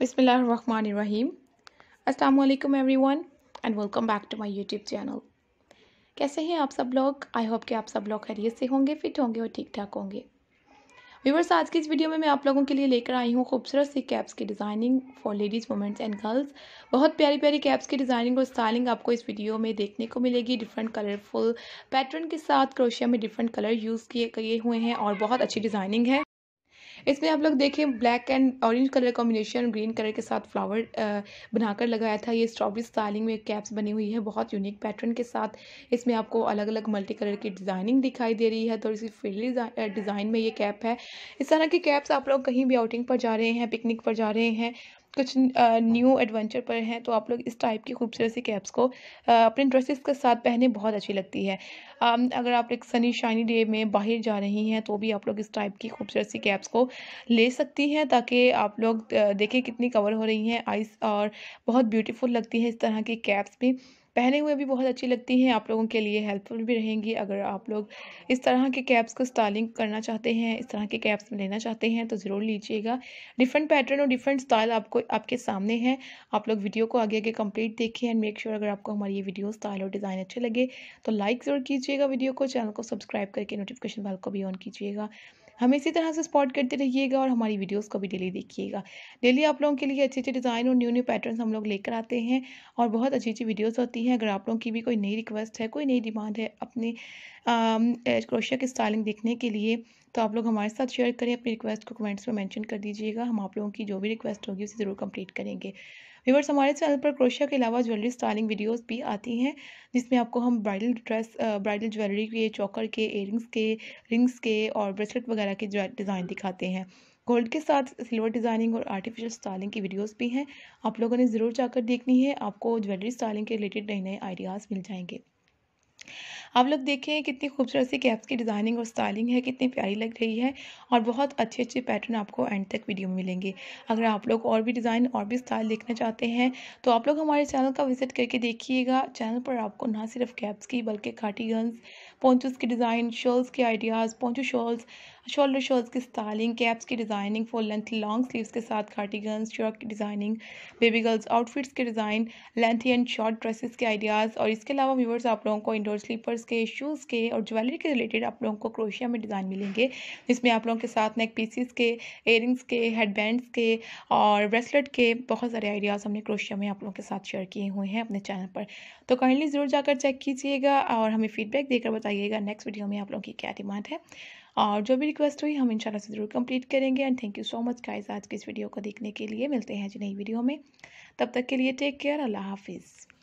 बिसमीम अल्लाम everyone and welcome back to my YouTube channel कैसे हैं आप सब लोग आई होप कि आप सब लोग खैरियत से होंगे फिट होंगे और ठीक ठाक होंगे व्यूवर्स आज की इस वीडियो में मैं आप लोगों के लिए लेकर आई हूँ खूबसूरत सी कैप्स की designing for ladies womens and girls बहुत प्यारी प्यारी कैप्स की डिज़ाइनिंग और स्टाइलिंग आपको इस वीडियो में देखने को मिलेगी डिफरेंट कलरफुल पैटर्न के साथ क्रोशिया में डिफरेंट कलर यूज़ किए किए हुए हैं और बहुत अच्छी डिज़ाइनिंग है इसमें आप लोग देखें black and orange colour combination green colour के साथ फ्लावर बनाकर लगाया था ये स्ट्रॉबेरी स्टाइलिंग में कैप्स बनी हुई है बहुत यूनिक पैटर्न के साथ इसमें आपको अलग अलग मल्टी कलर की डिज़ाइनिंग दिखाई दे रही है थोड़ी सी फ्रीली डिज़ाइन में ये कैप है इस तरह के कैप्स आप लोग कहीं भी आउटिंग पर जा रहे हैं पिकनिक पर जा रहे हैं कुछ न्यू एडवेंचर पर हैं तो आप लोग इस टाइप की खूबसूरत सी कैप्स को अपने ड्रेसेस के साथ पहने बहुत अच्छी लगती है अगर आप एक सनी शाइनी डे में बाहर जा रही हैं तो भी आप लोग इस टाइप की खूबसूरत सी कैप्स को ले सकती हैं ताकि आप लोग देखें कितनी कवर हो रही हैं आइस और बहुत ब्यूटीफुल लगती है इस तरह की कैप्स भी पहने हुए भी बहुत अच्छी लगती हैं आप लोगों के लिए हेल्पफुल भी रहेंगी अगर आप लोग इस तरह के कैप्स को स्टाइलिंग करना चाहते हैं इस तरह के कैप्स में लेना चाहते हैं तो ज़रूर लीजिएगा डिफरेंट पैटर्न और डिफरेंट स्टाइल आपको आपके सामने हैं आप लोग वीडियो को आगे आगे कंप्लीट देखें एंड मेक श्योर अगर आपको हमारी ये वीडियो स्टाइल और डिज़ाइन अच्छे लगे तो लाइक ज़रूर कीजिएगा वीडियो को चैनल को सब्सक्राइब करके नोटिफिकेशन बेल को भी ऑन कीजिएगा हमें इसी तरह से स्पॉट करते रहिएगा और हमारी वीडियोज़ को भी डेली देखिएगा डेली आप लोगों के लिए अच्छे अच्छे डिज़ाइन और न्यू न्यू पैटर्न हम लोग लेकर आते हैं और बहुत अच्छी अच्छी वीडियोज़ होती हैं अगर आप लोगों की भी कोई नई रिक्वेस्ट है कोई नई डिमांड है अपने क्रोशिया की स्टाइलिंग देखने के लिए तो आप लोग हमारे साथ शेयर करें अपनी रिक्वेस्ट को कमेंट्स में मेंशन कर दीजिएगा हम आप लोगों की जो भी रिक्वेस्ट होगी उसे ज़रूर कंप्लीट करेंगे व्यूवर्स हमारे चैनल पर क्रोशिया के अलावा ज्वेलरी स्टाइलिंग वीडियोस भी आती हैं जिसमें आपको हम ब्राइडल ड्रेस ब्राइडल ज्वेलरी के चौकर के एयरिंग्स के रिंग्स के और ब्रेसलेट वगैरह के डिज़ाइन दिखाते हैं गोल्ड के साथ सिल्वर डिज़ाइनिंग और आर्टिफिशियल स्टाइलिंग की वीडियोस भी हैं आप लोगों ने ज़रूर जाकर देखनी है आपको ज्वेलरी स्टाइलिंग के रिलेटेड नए नए आइडियाज़ मिल जाएंगे आप लोग देखें कितनी खूबसूरत सी कैप्स की डिज़ाइनिंग और स्टाइलिंग है कितनी प्यारी लग रही है और बहुत अच्छे अच्छे पैटर्न आपको एंड तक वीडियो में मिलेंगे अगर आप लोग और भी डिज़ाइन और भी स्टाइल देखना चाहते हैं तो आप लोग हमारे चैनल का विजिट करके देखिएगा चैनल पर आपको ना सिर्फ कैप्स की बल्कि खाटी गन्स पोंचूस के डिज़ाइन शॉल्स के ideas poncho shawls shoulder shawls की स्टाइलिंग कैप्स की designing full length long sleeves के साथ खाटी गन्स शॉर्ट की डिज़ाइनिंग बेबी गर्ल्स आउटफिट्स के design lengthy and short dresses के आइडियाज़ और इसके अलावा व्यूवर्स आप लोगों को इंडोर स्लीपर्स के शूज़ के और ज्वेलरी के रिलेटेड आप लोगों को क्रोशिया में डिज़ाइन मिलेंगे इसमें आप लोगों के साथ नेक पीसीस के एयरिंग्स के हेडबैंड्स के और ब्रेसलेट के बहुत सारे आइडियाज़ हमने क्रोशिया में आप लोगों के साथ शेयर किए हुए हैं अपने चैनल पर तो काइंडली ज़रूर जाकर चेक कीजिएगा और हमें फीडबैक देकर बताइएगा नेक्स्ट वीडियो में आप लोगों की क्या डिमांड है और जो भी रिक्वेस्ट हुई हम इंशाल्लाह से ज़रूर कंप्लीट करेंगे and thank you so much guys आज की इस वीडियो को देखने के लिए मिलते हैं जी नई वीडियो में तब तक के लिए टेक केयर अल्लाह हाफिज़